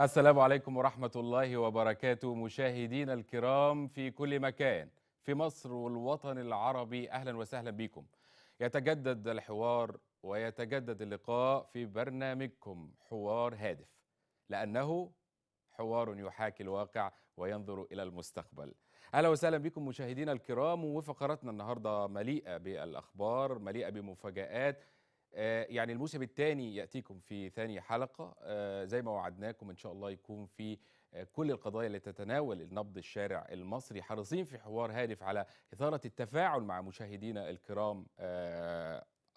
السلام عليكم ورحمة الله وبركاته مشاهدينا الكرام في كل مكان في مصر والوطن العربي أهلا وسهلا بكم يتجدد الحوار ويتجدد اللقاء في برنامجكم حوار هادف لأنه حوار يحاكي الواقع وينظر إلى المستقبل اهلا وسهلا بكم مشاهدينا الكرام وفقراتنا النهارده مليئه بالاخبار مليئه بمفاجات آه، يعني الموسم الثاني ياتيكم في ثاني حلقه آه، زي ما وعدناكم ان شاء الله يكون في آه، كل القضايا اللي تتناول النبض الشارع المصري حريصين في حوار هادف على اثاره التفاعل مع مشاهدينا الكرام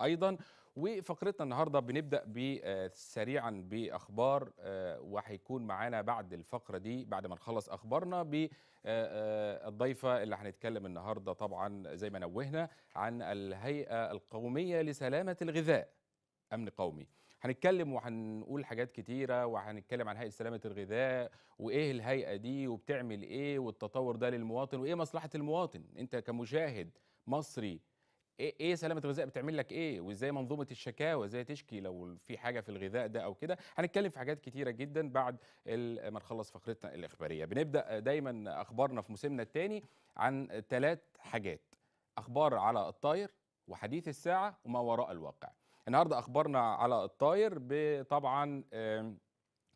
ايضا وفقرتنا النهارده بنبدا آه، سريعا باخبار آه، وهيكون معانا بعد الفقره دي بعد ما نخلص اخبارنا بالضيفه آه، اللي هنتكلم النهارده طبعا زي ما نوهنا عن الهيئه القوميه لسلامه الغذاء امن قومي هنتكلم وهنقول حاجات كتيره وهنتكلم عن هيئه سلامه الغذاء وايه الهيئه دي وبتعمل ايه والتطور ده للمواطن وايه مصلحه المواطن انت كمشاهد مصري ايه ايه سلامه الغذاء بتعمل لك ايه وازاي منظومه الشكاوى ازاي تشكي لو في حاجه في الغذاء ده او كده هنتكلم في حاجات كتيره جدا بعد ما نخلص فقرتنا الاخباريه بنبدا دايما اخبارنا في موسمنا الثاني عن ثلاث حاجات اخبار على الطاير وحديث الساعه وما وراء الواقع النهارده اخبارنا على الطاير طبعا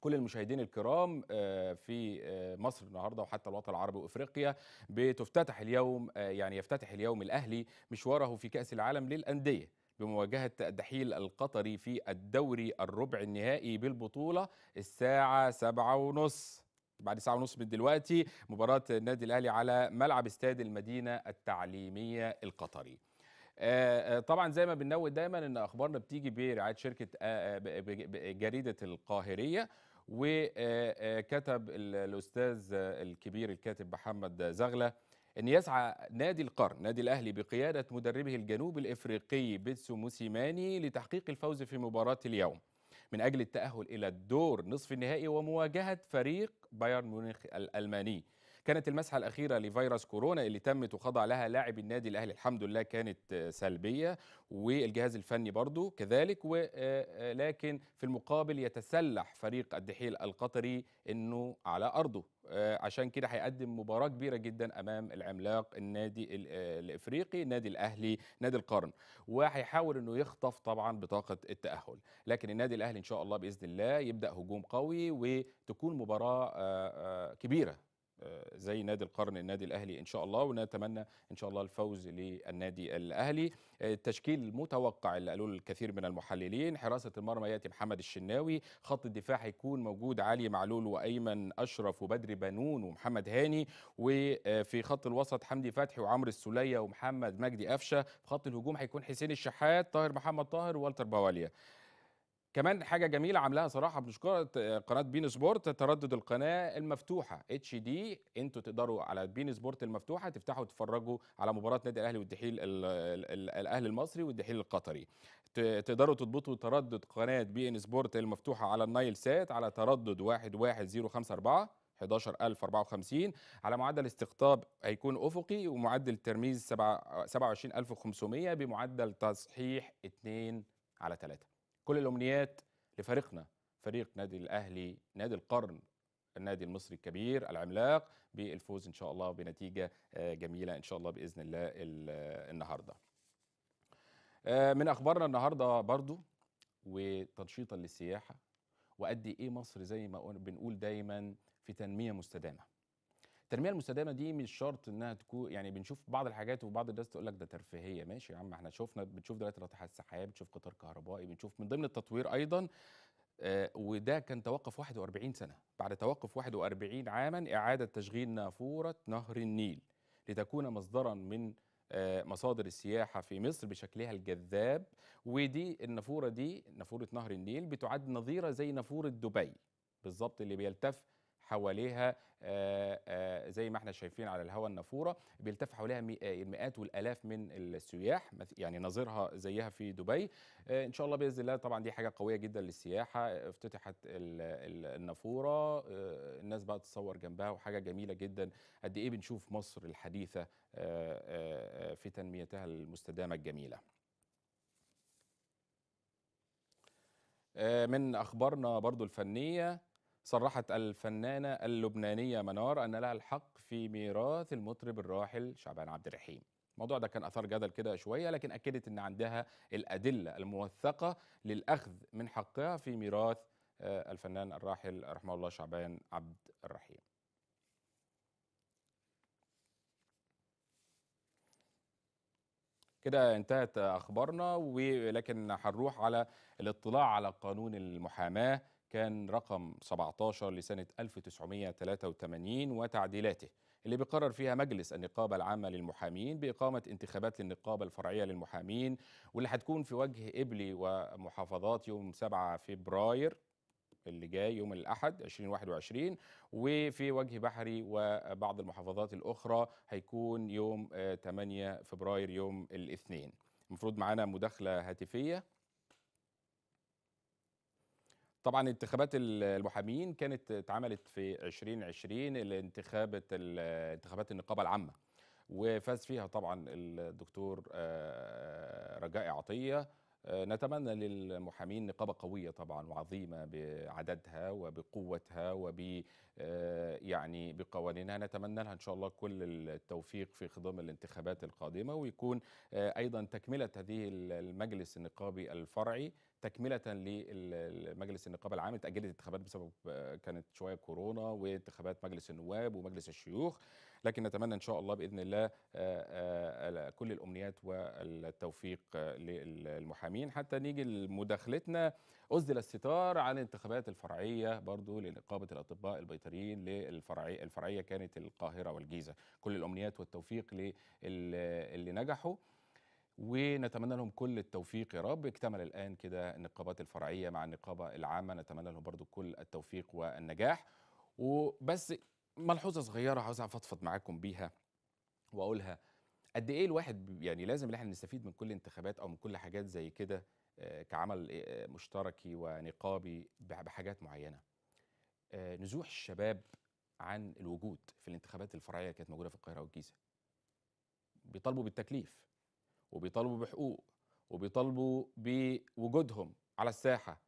كل المشاهدين الكرام آه، في آه، مصر النهارده وحتى الوطن العربي وافريقيا بتفتتح اليوم آه، يعني يفتتح اليوم الاهلي مشواره في كاس العالم للانديه بمواجهة الدحيل القطري في الدوري الربع النهائي بالبطولة الساعة سبعة ونص بعد ساعة ونص من دلوقتي مباراة النادي الأهلي على ملعب استاد المدينة التعليمية القطري طبعا زي ما بننوه دايما ان اخبارنا بتيجي برعايه شركه جريده القاهريه وكتب آه، آه، الاستاذ الكبير الكاتب محمد زغله ان يسعى نادي القرن نادي الاهلي بقياده مدربه الجنوب الافريقي بيتسو موسيماني لتحقيق الفوز في مباراه اليوم من اجل التاهل الى الدور نصف النهائي ومواجهه فريق بايرن ميونخ الالماني كانت المسحه الاخيره لفيروس كورونا اللي تمت وخضع لها لاعب النادي الاهلي الحمد لله كانت آه، سلبيه والجهاز الفني برضه كذلك ولكن آه، آه، في المقابل يتسلح فريق الدحيل القطري انه على ارضه عشان كده هيقدم مباراه كبيره جدا امام العملاق النادي الافريقي النادي الاهلي نادي القرن وهيحاول انه يخطف طبعا بطاقه التاهل لكن النادي الاهلي ان شاء الله باذن الله يبدا هجوم قوي وتكون مباراه كبيره زي نادي القرن النادي الاهلي ان شاء الله ونتمنى ان شاء الله الفوز للنادي الاهلي التشكيل المتوقع اللي قالوه الكثير من المحللين حراسه المرمى ياتي محمد الشناوي خط الدفاع هيكون موجود علي معلول وايمن اشرف وبدري بنون ومحمد هاني وفي خط الوسط حمدي فتحي وعمرو السوليه ومحمد مجدي قفشه في خط الهجوم هيكون حسين الشحات طاهر محمد طاهر والتر بواليا كمان حاجه جميله عاملاها صراحه بنشكر آه، قناه بين سبورت تردد القناه المفتوحه اتش دي انتوا تقدروا على بين سبورت المفتوحه تفتحوا تتفرجوا على مباراه نادي الاهلي والدحيل الاهلي المصري والدحيل القطري تقدروا تضبطوا تردد قناه بي ان سبورت المفتوحه على النايل سات على تردد 11054 11054 على معدل استقطاب هيكون افقي ومعدل ترميز 27500 بمعدل تصحيح 2 على 3 كل الأمنيات لفريقنا فريق نادي الأهلي نادي القرن النادي المصري الكبير العملاق بالفوز إن شاء الله بنتيجة آه، جميلة إن شاء الله بإذن الله آه، النهاردة آه، من أخبارنا النهاردة برضو وتنشيطا للسياحة وقد إيه مصر زي ما بنقول دايما في تنمية مستدامة التنميه المستدامه دي مش شرط انها تكون يعني بنشوف بعض الحاجات وبعض الناس تقول لك ده ترفيهيه ماشي يا عم احنا شفنا بنشوف دلوقتي ناطحات السحاب بنشوف قطار كهربائي بنشوف من ضمن التطوير ايضا آه وده كان توقف 41 سنه بعد توقف 41 عاما اعاده تشغيل نافوره نهر النيل لتكون مصدرا من آه، مصادر السياحة في مصر بشكلها الجذاب ودي النافورة دي نافورة نهر النيل بتعد نظيرة زي نافورة دبي بالظبط اللي بيلتف حواليها آه، آه، زي ما احنا شايفين على الهواء النافوره بيلتف حواليها آه، المئات والالاف من السياح يعني نظيرها زيها في دبي ان شاء الله باذن الله طبعا دي حاجه قويه جدا للسياحه افتتحت النافوره الناس بقى تتصور جنبها وحاجه جميله جدا قد ايه بنشوف مصر الحديثه في تنميتها المستدامه الجميله من اخبارنا برضو الفنيه صرحت الفنانة اللبنانية منار أن لها الحق في ميراث المطرب الراحل شعبان عبد الرحيم الموضوع ده كان أثار جدل كده شوية لكن أكدت أن عندها الأدلة الموثقة للأخذ من حقها في ميراث آه، الفنان الراحل رحمه الله شعبان عبد الرحيم كده انتهت اخبارنا ولكن هنروح على الاطلاع على قانون المحاماه كان رقم 17 لسنة 1983 وتعديلاته اللي بيقرر فيها مجلس النقابة العامة للمحامين بإقامة انتخابات للنقابة الفرعية للمحامين واللي هتكون في وجه إبلي ومحافظات يوم 7 فبراير اللي جاي يوم الأحد 2021 وفي وجه بحري وبعض المحافظات الأخرى هيكون يوم 8 آه، فبراير يوم الاثنين المفروض معانا مداخلة هاتفية طبعا انتخابات المحامين كانت اتعملت في 2020 الانتخابات انتخابات النقابه العامه وفاز فيها طبعا الدكتور آه، رجاء عطيه آه، نتمنى للمحامين نقابة قوية طبعا وعظيمة بعددها وبقوتها وب آه، يعني بقوانينها نتمنى لها إن شاء الله كل التوفيق في خضم الانتخابات القادمة ويكون آه، أيضا تكملة هذه المجلس النقابي الفرعي تكملة لمجلس النقابة العام تأجلت الانتخابات بسبب كانت شوية كورونا وانتخابات مجلس النواب ومجلس الشيوخ لكن نتمنى ان شاء الله باذن الله آه، آه، كل الامنيات والتوفيق للمحامين حتى نيجي لمداخلتنا أزدل الستار عن الانتخابات الفرعية برضو لنقابة الأطباء البيطريين للفرعية الفرعية كانت القاهرة والجيزة كل الأمنيات والتوفيق للي نجحوا ونتمنى لهم كل التوفيق يا رب اكتمل الآن كده النقابات الفرعية مع النقابة العامة نتمنى لهم برضو كل التوفيق والنجاح وبس ملحوظه صغيره عاوز افضفض معاكم بيها واقولها قد ايه الواحد يعني لازم ان احنا نستفيد من كل انتخابات او من كل حاجات زي كده آه، كعمل آه، مشتركي ونقابي بحاجات معينه آه، نزوح الشباب عن الوجود في الانتخابات الفرعيه اللي كانت موجوده في القاهره والجيزه بيطالبوا بالتكليف وبيطالبوا بحقوق وبيطالبوا بوجودهم على الساحه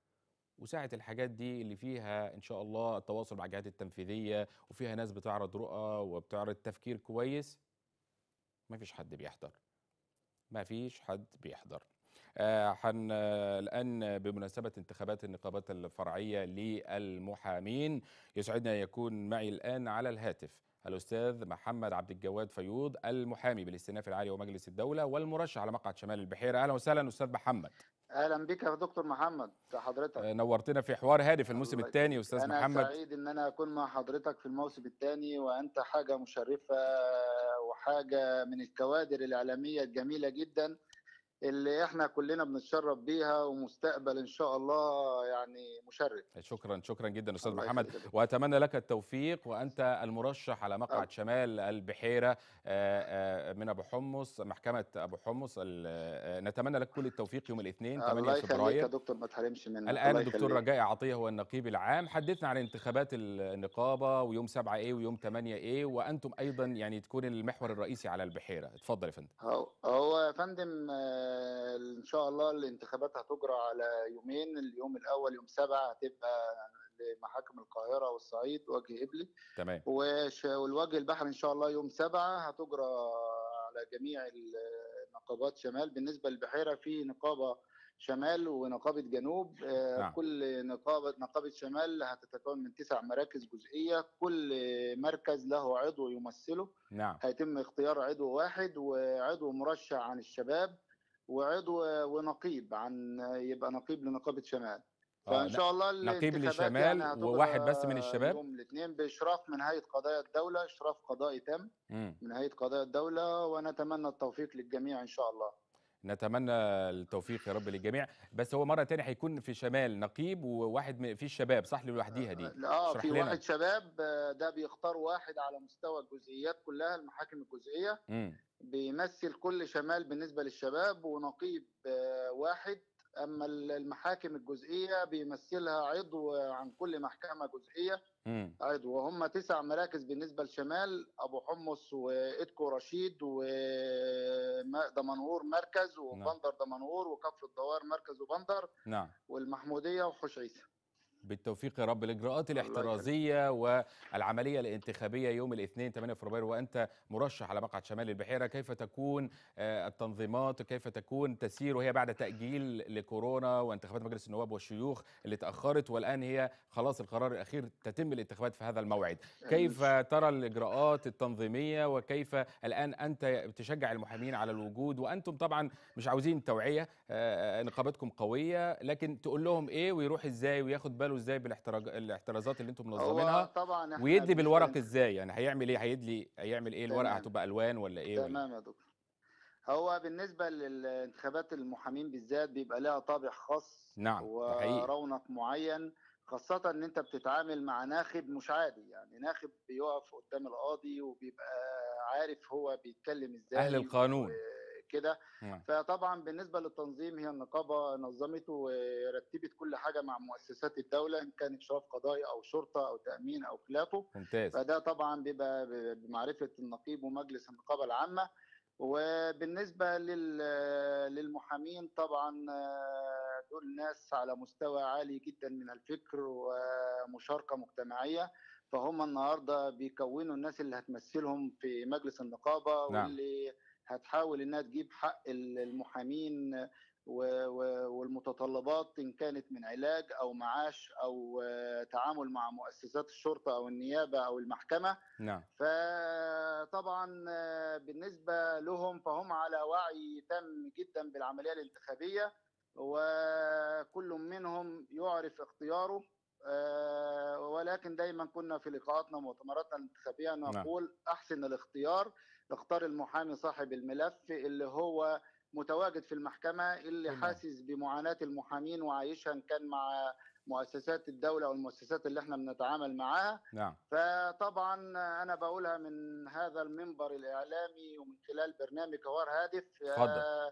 وساعة الحاجات دي اللي فيها إن شاء الله التواصل مع الجهات التنفيذية وفيها ناس بتعرض رؤى وبتعرض تفكير كويس ما فيش حد بيحضر ما فيش حد بيحضر آه، حن الآن بمناسبة انتخابات النقابات الفرعية للمحامين يسعدنا أن يكون معي الآن على الهاتف الأستاذ محمد عبد الجواد فيوض المحامي بالاستئناف العالي ومجلس الدولة والمرشح على مقعد شمال البحيرة أهلا وسهلا أستاذ محمد اهلا بك يا دكتور محمد حضرتك آه، نورتنا في حوار هادف الموسم الثاني استاذ أنا محمد انا سعيد ان انا اكون مع حضرتك في الموسم الثاني وانت حاجه مشرفه وحاجه من الكوادر الاعلاميه الجميله جدا اللي احنا كلنا بنتشرف بيها ومستقبل ان شاء الله يعني مشرف شكرا شكرا جدا استاذ محمد واتمنى لك التوفيق وانت المرشح على مقعد أه. شمال البحيره من ابو حمص محكمه ابو حمص آه، نتمنى لك كل التوفيق يوم الاثنين 8 فبراير يا دكتور ما تحرمش منك الان الدكتور رجاء عطيه هو النقيب العام حدثنا عن انتخابات النقابه ويوم 7 ايه ويوم 8 ايه وانتم ايضا يعني تكون المحور الرئيسي على البحيره اتفضل يا فندم هو يا فندم آه، ان شاء الله الانتخابات هتجرى على يومين اليوم الاول يوم سبعة هتبقى لمحاكم القاهره والصعيد وجه إبلي تمام والوجه البحري ان شاء الله يوم سبعة هتجرى على جميع النقابات شمال بالنسبه للبحيره في نقابه شمال ونقابه جنوب آه، نعم. كل نقابه نقابه شمال هتتكون من تسع مراكز جزئيه كل مركز له عضو يمثله نعم. هيتم اختيار عضو واحد وعضو مرشح عن الشباب وعضو ونقيب عن يبقى نقيب لنقابه شمال آه، فان شاء الله نقيب للشمال يعني وواحد بس من الشباب يوم الاثنين باشراف من هيئه قضايا الدوله اشراف قضائي تام من هيئه قضايا الدوله ونتمنى التوفيق للجميع ان شاء الله نتمنى التوفيق يا رب للجميع بس هو مره تانية هيكون في شمال نقيب وواحد في الشباب صح لوحديها دي اه في لنا. واحد شباب ده بيختار واحد على مستوى الجزئيات كلها المحاكم الجزئيه م. بيمثل كل شمال بالنسبه للشباب ونقيب آه، واحد اما المحاكم الجزئيه بيمثلها عضو عن كل محكمه جزئيه مم. عضو وهم تسع مراكز بالنسبه للشمال ابو حمص وادكو رشيد ودمنهور مركز نعم. وبندر نعم. دمنهور وكفر الدوار مركز وبندر نعم والمحموديه وحوش عيسى بالتوفيق يا رب الاجراءات الاحترازيه والعمليه الانتخابيه يوم الاثنين 8 فبراير وانت مرشح على مقعد شمال البحيره كيف تكون آه، التنظيمات كيف تكون تسير وهي بعد تاجيل لكورونا وانتخابات مجلس النواب والشيوخ اللي تاخرت والان هي خلاص القرار الاخير تتم الانتخابات في هذا الموعد كيف ترى الاجراءات التنظيميه وكيف الان انت تشجع المحامين على الوجود وانتم طبعا مش عاوزين توعيه آه، آه، نقابتكم قويه لكن تقول لهم ايه ويروح ازاي وياخد باله باله ازاي بالاحترازات اللي انتم منظمينها طبعا ويدي بالورق ازاي يعني هيعمل ايه هيدلي هيعمل ايه الورقه هتبقى الوان ولا ايه تمام يا دكتور هو بالنسبه للانتخابات المحامين بالذات بيبقى لها طابع خاص نعم ورونق معين خاصة إن أنت بتتعامل مع ناخب مش عادي يعني ناخب بيقف قدام القاضي وبيبقى عارف هو بيتكلم إزاي أهل القانون كده نعم. فطبعا بالنسبه للتنظيم هي النقابه نظمته ورتبت كل حاجه مع مؤسسات الدوله ان كان اشراف قضائي او شرطه او تامين او خلافه ممتاز فده طبعا بيبقى بمعرفه النقيب ومجلس النقابه العامه وبالنسبة للمحامين طبعا دول ناس على مستوى عالي جدا من الفكر ومشاركة مجتمعية فهم النهاردة بيكونوا الناس اللي هتمثلهم في مجلس النقابة نعم. واللي هتحاول انها تجيب حق المحامين والمتطلبات ان كانت من علاج او معاش او آه، تعامل مع مؤسسات الشرطه او النيابه او المحكمه نعم فطبعا آه، بالنسبه لهم فهم على وعي تام جدا بالعمليه الانتخابيه وكل منهم يعرف اختياره آه، ولكن دايما كنا في لقاءاتنا ومؤتمراتنا الانتخابيه نعم. نقول نعم. احسن الاختيار اختار المحامي صاحب الملف اللي هو متواجد في المحكمه اللي حاسس بمعاناه المحامين وعايشها ان كان مع مؤسسات الدوله والمؤسسات اللي احنا بنتعامل معاها نعم. فطبعا انا بقولها من هذا المنبر الاعلامي ومن خلال برنامج حوار هادف آه، فضل.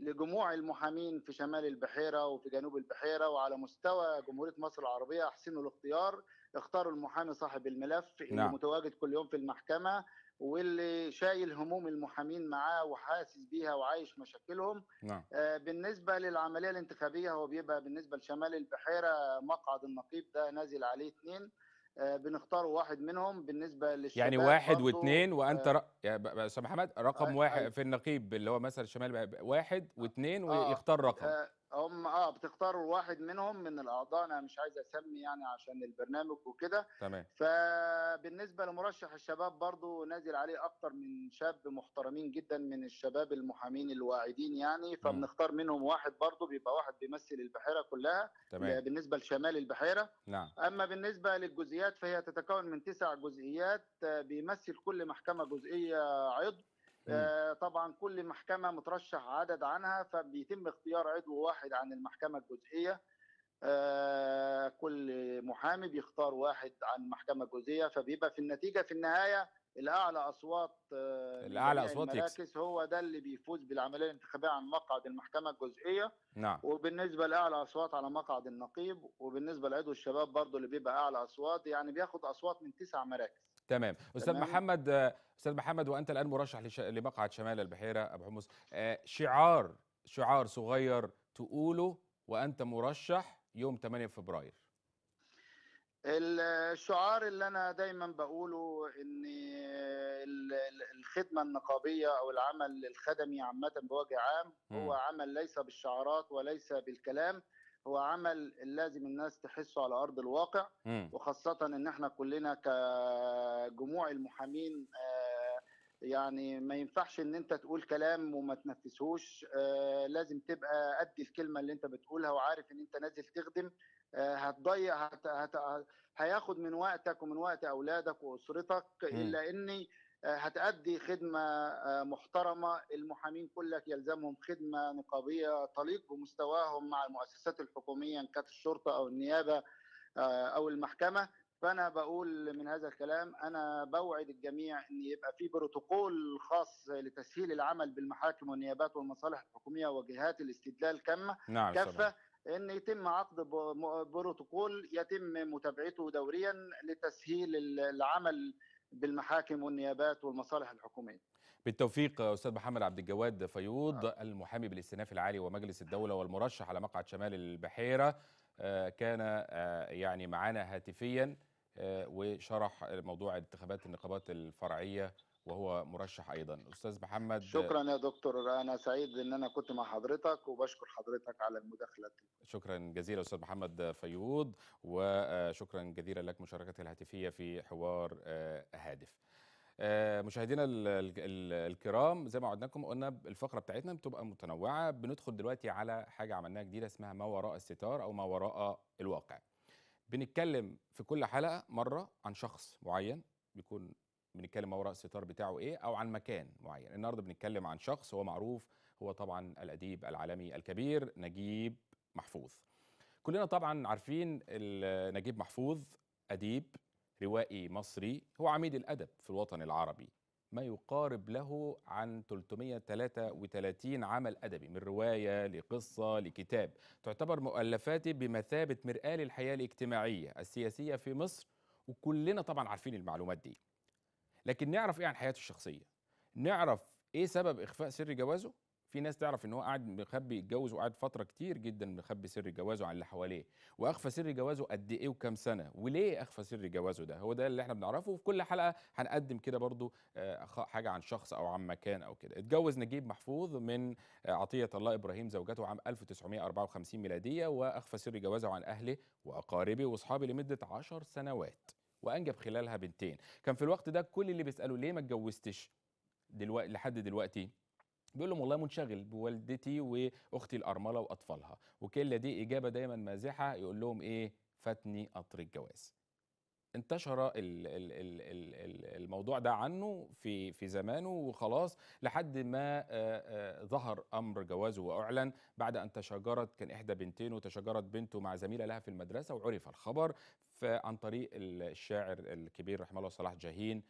لجموع المحامين في شمال البحيره وفي جنوب البحيره وعلى مستوى جمهوريه مصر العربيه احسنوا الاختيار اختاروا المحامي صاحب الملف اللي نعم. متواجد كل يوم في المحكمه واللي شايل هموم المحامين معاه وحاسس بيها وعايش مشاكلهم نعم. آه، بالنسبة للعملية الانتخابية هو بيبقى بالنسبة لشمال البحيرة مقعد النقيب ده نازل عليه اثنين آه بنختاروا واحد منهم بالنسبة للشباب يعني واحد واثنين وأنت آه، ر... رأ... أستاذ محمد رقم واحد في النقيب اللي هو مثلا شمال واحد آه، واثنين ويختار رقم آه هم اه بتختاروا واحد منهم من الاعضاء انا مش عايز اسمي يعني عشان البرنامج وكده تمام فبالنسبه لمرشح الشباب برضو نازل عليه اكتر من شاب محترمين جدا من الشباب المحامين الواعدين يعني فبنختار منهم واحد برضو بيبقى واحد بيمثل البحيره كلها تمام بالنسبه لشمال البحيره نعم اما بالنسبه للجزئيات فهي تتكون من تسع جزئيات آه، بيمثل كل محكمه جزئيه عضو طبعا كل محكمه مترشح عدد عنها فبيتم اختيار عضو واحد عن المحكمه الجزئيه آه، كل محامي بيختار واحد عن المحكمه الجزئيه فبيبقى في النتيجه في النهايه الاعلى اصوات آه، الاعلى اصوات المراكز هو ده اللي بيفوز بالعمليه الانتخابيه عن مقعد المحكمه الجزئيه نعم وبالنسبه لاعلى اصوات على مقعد النقيب وبالنسبه لعضو الشباب برضه اللي بيبقى اعلى اصوات يعني بياخد اصوات من تسع مراكز تمام استاذ محمد استاذ محمد وانت الان مرشح لش... لمقعد شمال البحيره ابو حمص آه، شعار شعار صغير تقوله وانت مرشح يوم 8 فبراير الشعار اللي انا دايما بقوله ان الخدمه النقابيه او العمل الخدمي عامه بوجه عام هو عمل ليس بالشعارات وليس بالكلام هو عمل لازم الناس تحسه على ارض الواقع م. وخاصه ان احنا كلنا كجموع المحامين آه، يعني ما ينفعش ان انت تقول كلام وما تنفذهوش آه، لازم تبقى قد الكلمه اللي انت بتقولها وعارف ان انت نازل تخدم آه، هتضيع هت... هت... هياخد من وقتك ومن وقت اولادك واسرتك الا اني هتأدي خدمة آه، محترمة المحامين كلك يلزمهم خدمة نقابية تليق بمستواهم مع المؤسسات الحكومية إن كانت الشرطة أو النيابة آه، أو المحكمة فأنا بقول من هذا الكلام أنا بوعد الجميع أن يبقى في بروتوكول خاص لتسهيل العمل بالمحاكم والنيابات والمصالح الحكومية وجهات الاستدلال كامة نعم كافة ان يتم عقد بروتوكول يتم متابعته دوريا لتسهيل العمل بالمحاكم والنيابات والمصالح الحكوميه. بالتوفيق استاذ محمد عبد الجواد فيوض آه. المحامي بالاستئناف العالي ومجلس الدوله والمرشح على مقعد شمال البحيره آه، كان آه، يعني معنا هاتفيا آه، وشرح موضوع انتخابات النقابات الفرعيه وهو مرشح ايضا استاذ محمد شكرا يا دكتور انا سعيد ان انا كنت مع حضرتك وبشكر حضرتك على المداخله شكرا جزيلا استاذ محمد فيوض وشكرا جزيلا لك مشاركتك الهاتفيه في حوار آه، هادف آه، مشاهدينا الكرام زي ما وعدناكم قلنا الفقره بتاعتنا بتبقى متنوعه بندخل دلوقتي على حاجه عملناها جديده اسمها ما وراء الستار او ما وراء الواقع بنتكلم في كل حلقه مره عن شخص معين بيكون بنتكلم ما وراء الستار بتاعه ايه او عن مكان معين النهارده بنتكلم عن شخص هو معروف هو طبعا الاديب العالمي الكبير نجيب محفوظ كلنا طبعا عارفين نجيب محفوظ اديب روائي مصري هو عميد الادب في الوطن العربي ما يقارب له عن 333 عمل أدبي من رواية لقصة لكتاب تعتبر مؤلفاته بمثابة مرآة للحياة الاجتماعية السياسية في مصر وكلنا طبعا عارفين المعلومات دي لكن نعرف ايه عن حياته الشخصيه نعرف ايه سبب اخفاء سر جوازه في ناس تعرف ان هو قاعد مخبي يتجوز وقعد فتره كتير جدا مخبي سر جوازه عن اللي حواليه واخفى سر جوازه قد ايه وكام سنه وليه اخفى سر جوازه ده هو ده اللي احنا بنعرفه وفي كل حلقه هنقدم كده برضو آه، حاجه عن شخص او عن مكان او كده اتجوز نجيب محفوظ من آه، عطيه الله ابراهيم زوجته عام 1954 ميلاديه واخفى سر جوازه عن اهله واقاربه واصحابه لمده 10 سنوات وانجب خلالها بنتين كان في الوقت ده كل اللي بيسالوا ليه ما اتجوزتش دلوقتي لحد دلوقتي بيقول لهم والله منشغل بوالدتي واختي الارمله واطفالها وكل دي اجابه دايما مازحه يقول لهم ايه فاتني قطر الجواز انتشر الموضوع ده عنه في في زمانه وخلاص لحد ما ظهر امر جوازه واعلن بعد ان تشاجرت كان احدى بنتين وتشاجرت بنته مع زميله لها في المدرسه وعرف الخبر عن طريق الشاعر الكبير رحمه الله صلاح جاهين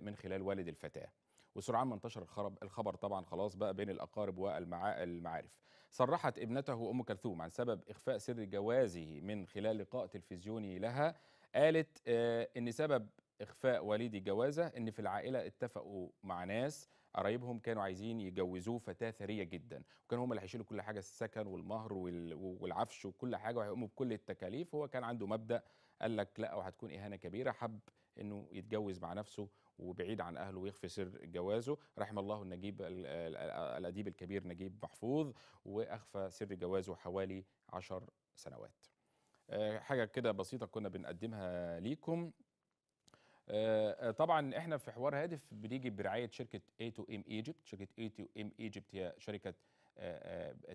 من خلال والد الفتاه وسرعان ما انتشر الخبر طبعا خلاص بقى بين الاقارب والمعارف صرحت ابنته ام كلثوم عن سبب اخفاء سر جوازه من خلال لقاء تلفزيوني لها قالت آه، ان سبب اخفاء والدي جوازه ان في العائله اتفقوا مع ناس قرايبهم كانوا عايزين يجوزوه فتاه ثريه جدا وكانوا هم اللي هيشيلوا كل حاجه السكن والمهر والعفش وكل حاجه وهيقوموا بكل التكاليف هو كان عنده مبدا قال لك لا وهتكون اهانه كبيره حب انه يتجوز مع نفسه وبعيد عن اهله ويخفي سر جوازه رحم الله النجيب الاديب الكبير نجيب محفوظ واخفى سر جوازه حوالي عشر سنوات آه، حاجه كده بسيطه كنا بنقدمها ليكم آه، آه، طبعا احنا في حوار هادف بنيجي برعايه شركه اي تو ام ايجيبت شركه اي تو ام ايجيبت هي شركه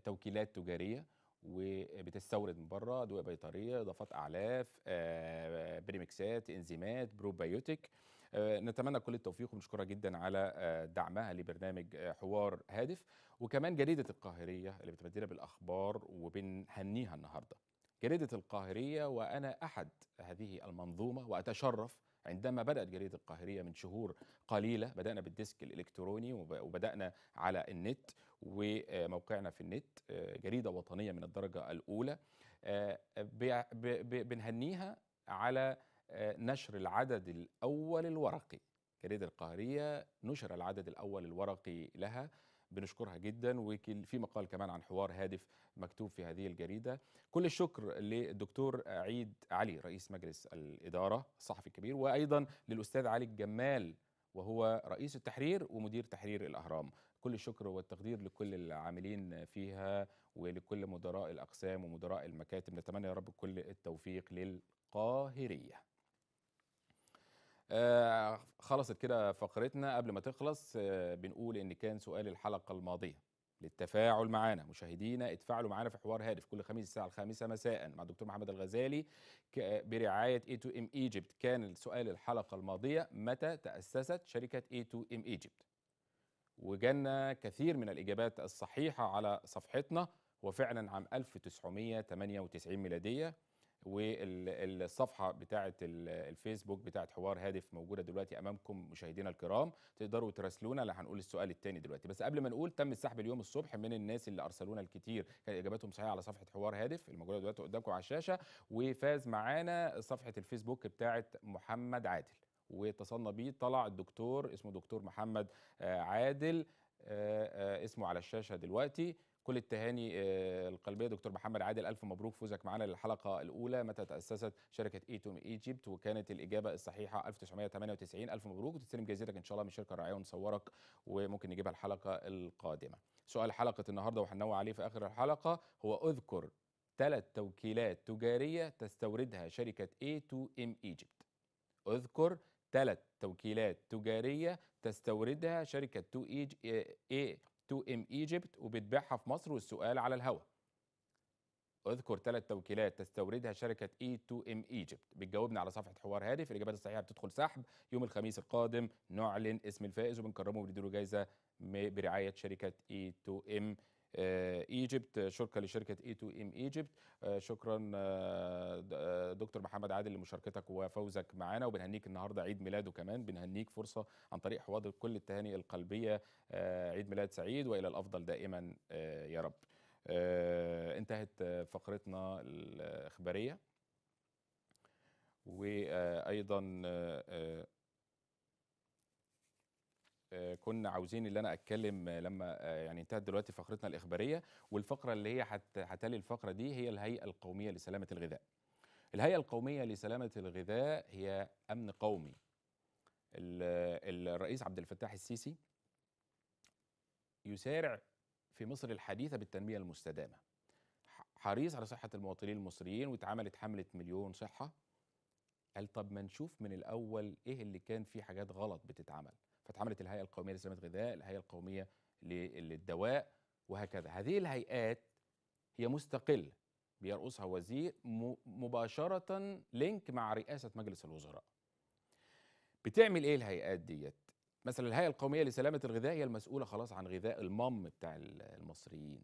توكيلات تجاريه وبتستورد من بره ادويه بيطريه اضافات اعلاف بريمكسات انزيمات بروبايوتيك نتمنى كل التوفيق ونشكرها جدا على دعمها لبرنامج حوار هادف وكمان جريده القاهريه اللي بتبدلنا بالاخبار وبنهنيها النهارده جريدة القاهرية وأنا أحد هذه المنظومة وأتشرف عندما بدأت جريدة القاهرية من شهور قليلة بدأنا بالديسك الإلكتروني وبدأنا على النت وموقعنا في النت آه، جريدة وطنية من الدرجة الأولى آه، بنهنيها على آه، نشر العدد الأول الورقي جريدة القاهرية نشر العدد الأول الورقي لها بنشكرها جدا وفي مقال كمان عن حوار هادف مكتوب في هذه الجريده كل الشكر للدكتور عيد علي رئيس مجلس الاداره الصحفي الكبير وايضا للاستاذ علي الجمال وهو رئيس التحرير ومدير تحرير الاهرام كل الشكر والتقدير لكل العاملين فيها ولكل مدراء الاقسام ومدراء المكاتب نتمنى يا رب كل التوفيق للقاهريه آه خلصت كده فقرتنا قبل ما تخلص آه بنقول ان كان سؤال الحلقه الماضيه للتفاعل معنا مشاهدينا اتفاعلوا معنا في حوار هادف كل خميس الساعه الخامسه مساء مع الدكتور محمد الغزالي برعايه اي 2 ام ايجيبت كان سؤال الحلقه الماضيه متى تاسست شركه اي 2 ام ايجيبت وجانا كثير من الاجابات الصحيحه على صفحتنا وفعلا عام 1998 ميلاديه والصفحه بتاعه الفيسبوك بتاعه حوار هادف موجوده دلوقتي امامكم مشاهدينا الكرام تقدروا تراسلونا اللي هنقول السؤال الثاني دلوقتي بس قبل ما نقول تم السحب اليوم الصبح من الناس اللي ارسلونا الكتير كان اجاباتهم صحيحه على صفحه حوار هادف الموجوده دلوقتي قدامكم على الشاشه وفاز معانا صفحه الفيسبوك بتاعه محمد عادل واتصلنا بيه طلع الدكتور اسمه دكتور محمد آه، عادل آه، آه، اسمه على الشاشه دلوقتي كل التهاني آه، القلبيه دكتور محمد عادل الف مبروك فوزك معانا للحلقه الاولى متى تاسست شركه اي تو ايجيبت وكانت الاجابه الصحيحه 1998 الف مبروك وتستلم جائزتك ان شاء الله من الشركه الرعاية ونصورك وممكن نجيبها الحلقه القادمه سؤال حلقه النهارده وهننوع عليه في اخر الحلقه هو اذكر ثلاث توكيلات تجاريه تستوردها شركه اي تو ام ايجيبت اذكر ثلاث توكيلات تجاريه تستوردها شركه 2 آه، اي تو ام ايجيبت وبتبيعها في مصر والسؤال على الهواء اذكر ثلاث توكيلات تستوردها شركه اي 2 ام ايجيبت بتجاوبنا على صفحه حوار هادف الاجابات الصحيحه بتدخل سحب يوم الخميس القادم نعلن اسم الفائز وبنكرمه وبنديله جايزه برعايه شركه اي 2 ام آه، ايجيبت آه، شكرا لشركه آه، اي 2 ام ايجيبت شكرا دكتور محمد عادل لمشاركتك وفوزك معانا وبنهنيك النهارده عيد ميلاده كمان بنهنيك فرصه عن طريق حواضر كل التهاني القلبيه عيد ميلاد سعيد والى الافضل دائما يا رب انتهت فقرتنا الاخباريه وايضا آه، كنا عاوزين اللي انا اتكلم آه، لما آه، يعني انتهت دلوقتي فقرتنا الاخباريه والفقره اللي هي هتالي الفقره دي هي الهيئه القوميه لسلامه الغذاء. الهيئه القوميه لسلامه الغذاء هي امن قومي. الرئيس عبد الفتاح السيسي يسارع في مصر الحديثه بالتنميه المستدامه. حريص على صحه المواطنين المصريين واتعملت حمله مليون صحه. قال طب ما نشوف من الاول ايه اللي كان فيه حاجات غلط بتتعمل. فاتعملت الهيئه القوميه لسلامه الغذاء الهيئه القوميه للدواء وهكذا هذه الهيئات هي مستقله بيرقصها وزير مباشره لينك مع رئاسه مجلس الوزراء بتعمل ايه الهيئات ديت مثلا الهيئه القوميه لسلامه الغذاء هي المسؤوله خلاص عن غذاء المام بتاع المصريين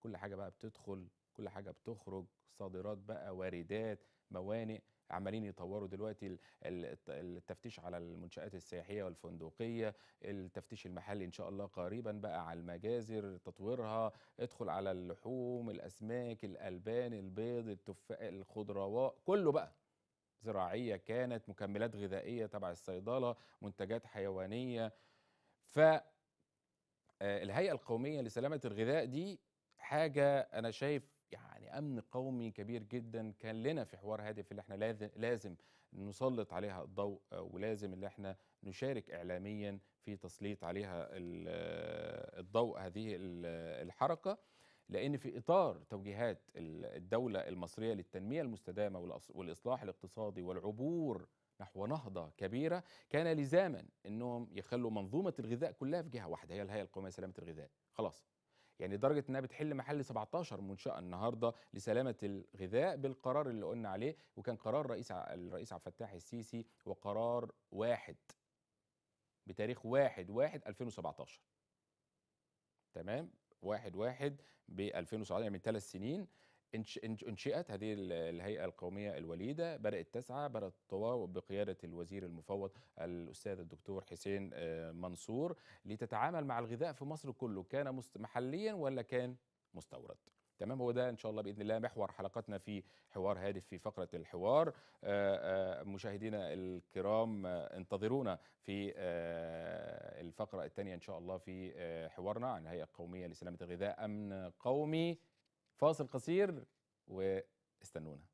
كل حاجه بقى بتدخل كل حاجه بتخرج صادرات بقى واردات موانئ عمالين يطوروا دلوقتي التفتيش على المنشآت السياحية والفندقية التفتيش المحلي إن شاء الله قريبا بقى على المجازر تطويرها ادخل على اللحوم الأسماك الألبان البيض التفاح الخضروات كله بقى زراعية كانت مكملات غذائية تبع الصيدلة منتجات حيوانية ف آه، الهيئة القومية لسلامة الغذاء دي حاجة أنا شايف يعني امن قومي كبير جدا كان لنا في حوار هادف اللي احنا لازم نسلط عليها الضوء آه، ولازم اللي احنا نشارك اعلاميا في تسليط عليها آه، الضوء هذه آه، الحركه لان في اطار توجيهات الدوله المصريه للتنميه المستدامه والاصلاح الاقتصادي والعبور نحو نهضة كبيرة كان لزاما أنهم يخلوا منظومة الغذاء كلها في جهة واحدة هي الهيئة القومية لسلامة الغذاء خلاص يعني لدرجه انها بتحل محل 17 منشاه النهارده لسلامه الغذاء بالقرار اللي قلنا عليه وكان قرار رئيس الرئيس عبد الفتاح السيسي وقرار واحد بتاريخ 1 1 2017 تمام 1 1 ب 2017 يعني من ثلاث سنين انشئت هذه الهيئة القومية الوليدة بدأت تسعى بدأت التطوع بقيادة الوزير المفوض الأستاذ الدكتور حسين آه، منصور لتتعامل مع الغذاء في مصر كله كان محليا ولا كان مستورد تمام هو ده ان شاء الله باذن الله محور حلقتنا في حوار هادف في فقره الحوار آه، آه، مشاهدينا الكرام انتظرونا في الفقره الثانيه ان شاء الله في حوارنا عن الهيئه القوميه لسلامه الغذاء امن قومي فاصل قصير واستنونا